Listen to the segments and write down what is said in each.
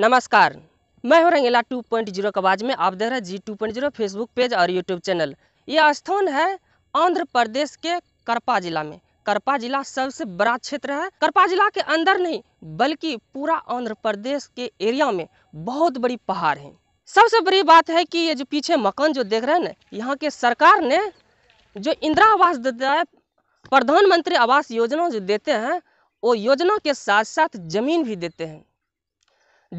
नमस्कार मैं हूँ रंगीला टू पॉइंट जीरो कबाज में आप देख रहे हैं जी two point zero Facebook page और यूट्यूब चैनल ये स्थान है आंध्र प्रदेश के करपा जिला में करपा जिला सबसे बड़ा क्षेत्र है करपा जिला के अंदर नहीं बल्कि पूरा आंध्र प्रदेश के एरिया में बहुत बड़ी पहाड़ है सबसे बड़ी बात है कि ये जो पीछे मकान जो देख रहे हैं ना यहाँ के सरकार ने जो इंदिरा आवास देता है प्रधानमंत्री आवास योजना जो देते हैं वो योजना के साथ साथ जमीन भी देते हैं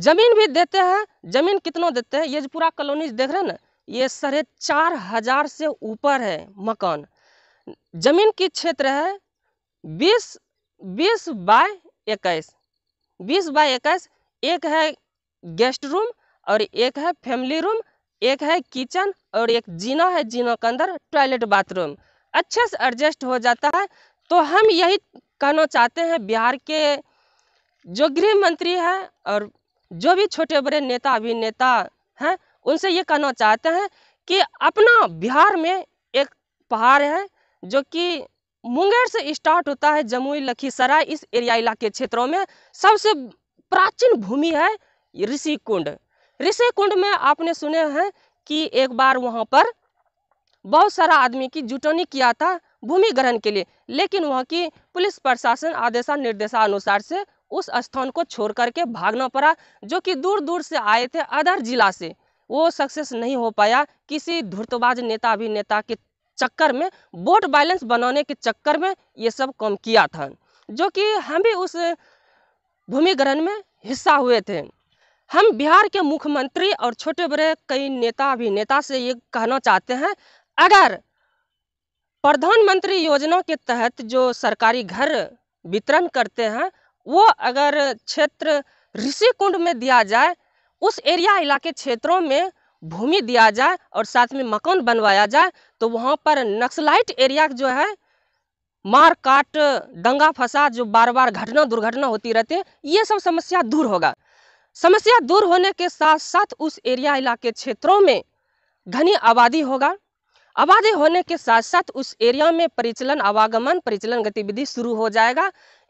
जमीन भी देते हैं जमीन कितना देते हैं ये जो पूरा कॉलोनी देख रहे हैं ना ये साढ़े चार हजार से ऊपर है मकान जमीन की क्षेत्र है बीस बीस बाय इक्कीस बीस बाय इक्कीस एक है गेस्ट रूम और एक है फैमिली रूम एक है किचन और एक जीना है जीना के अंदर टॉयलेट बाथरूम अच्छे से एडजस्ट हो जाता है तो हम यही कहना चाहते हैं बिहार के जो गृह मंत्री हैं और जो भी छोटे बड़े नेता अभिनेता हैं उनसे ये कहना चाहते हैं कि अपना बिहार में एक पहाड़ है जो कि मुंगेर से स्टार्ट होता है जमुई लखीसराय इस एरिया इलाके क्षेत्रों में सबसे प्राचीन भूमि है ऋषि कुंड ऋषि कुंड में आपने सुने हैं कि एक बार वहाँ पर बहुत सारा आदमी की जुटौनी किया था भूमि ग्रहण के लिए लेकिन वहाँ की पुलिस प्रशासन आदेशा निर्देशानुसार से उस स्थान को छोड़ करके भागना पड़ा जो कि दूर दूर से आए थे अदर जिला से वो सक्सेस नहीं हो पाया किसी धुर्तबाज नेता अभिनेता के चक्कर में वोट बैलेंस बनाने के चक्कर में ये सब काम किया था जो कि हम भी उस भूमि ग्रहण में हिस्सा हुए थे हम बिहार के मुख्यमंत्री और छोटे बड़े कई नेता अभिनेता से ये कहना चाहते हैं अगर प्रधानमंत्री योजना के तहत जो सरकारी घर वितरण करते हैं वो अगर क्षेत्र ऋषि कुंड में दिया जाए उस एरिया इलाके क्षेत्रों में भूमि दिया जाए और साथ में मकान बनवाया जाए तो वहाँ पर नक्सलाइट एरिया जो है मार काट दंगा फसाद जो बार बार घटना दुर्घटना होती रहती है ये सब समस्या दूर होगा समस्या दूर होने के साथ साथ उस एरिया इलाके क्षेत्रों में घनी आबादी होगा आबादी होने के साथ साथ उस एरिया में परिचलन आवागमन परिचलन गतिविधि शुरू हो जाएगा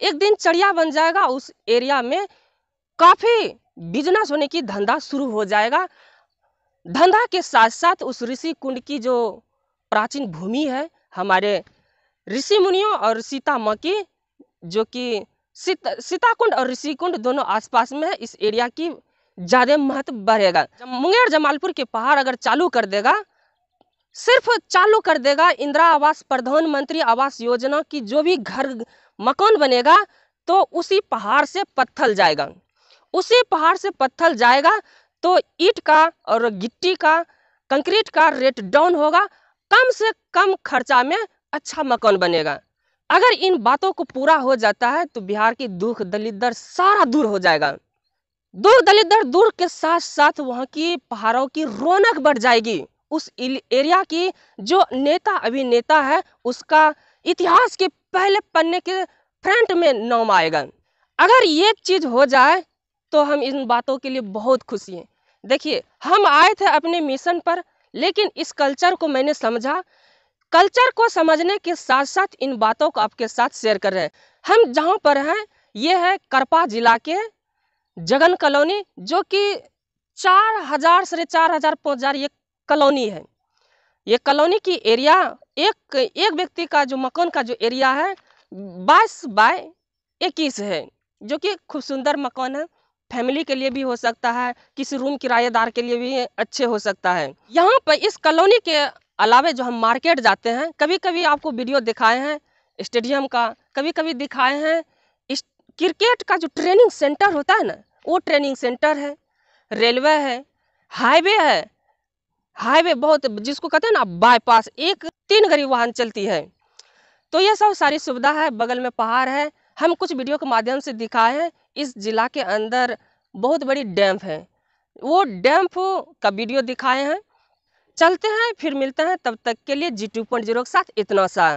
एक दिन चढ़िया बन जाएगा उस एरिया में काफ़ी बिजनेस होने की धंधा शुरू हो जाएगा धंधा के साथ साथ उस ऋषि कुंड की जो प्राचीन भूमि है हमारे ऋषि मुनियों और सीता माँ की जो कि सीता सीताकुंड और ऋषिकुंड दोनों आसपास में है इस एरिया की ज़्यादा महत्व बढ़ेगा मुंगेर जमालपुर के पहाड़ अगर चालू कर देगा सिर्फ चालू कर देगा इंदिरा आवास प्रधानमंत्री आवास योजना की जो भी घर मकान बनेगा तो उसी पहाड़ से पत्थर जाएगा उसी पहाड़ से पत्थल जाएगा तो ईट का और गिट्टी का कंक्रीट का रेट डाउन होगा कम से कम खर्चा में अच्छा मकान बनेगा अगर इन बातों को पूरा हो जाता है तो बिहार की दुख दलित दर सारा दूर हो जाएगा दुख दलित दर दूर के साथ साथ वहाँ की पहाड़ों की रौनक बढ़ जाएगी उस एरिया की जो नेता अभिनेता है उसका इतिहास के पहले पन्ने के फ्रंट में नाम आएगा अगर ये चीज़ हो जाए तो हम इन बातों के लिए बहुत खुशी हैं देखिए हम आए थे अपने मिशन पर लेकिन इस कल्चर को मैंने समझा कल्चर को समझने के साथ साथ इन बातों को आपके साथ शेयर कर रहे हैं हम जहाँ पर हैं ये है करपा जिला के जगन कॉलोनी जो कि चार हजार से चार हजार पाँच हजार ये कॉलोनी है ये कॉलोनी की एरिया एक एक व्यक्ति का जो मकान का जो एरिया है बाईस बाय इक्कीस है जो कि खूब सुंदर मकान है फैमिली के लिए भी हो सकता है किसी रूम किराएदार के लिए भी अच्छे हो सकता है यहाँ पर इस कॉलोनी के अलावे जो हम मार्केट जाते हैं कभी कभी आपको वीडियो दिखाए हैं स्टेडियम का कभी कभी दिखाए हैं इस क्रिकेट का जो ट्रेनिंग सेंटर होता है ना वो ट्रेनिंग सेंटर है रेलवे है हाईवे है हाईवे बहुत जिसको कहते हैं ना बाईपास एक तीन गरीब वाहन चलती है तो यह सब सारी सुविधा है बगल में पहाड़ है हम कुछ वीडियो के माध्यम से दिखाए हैं इस जिला के अंदर बहुत बड़ी डैम्प है वो डैम्प का वीडियो दिखाए हैं चलते हैं फिर मिलते हैं तब तक के लिए जी टू पॉइंट जीरो के साथ इतना सा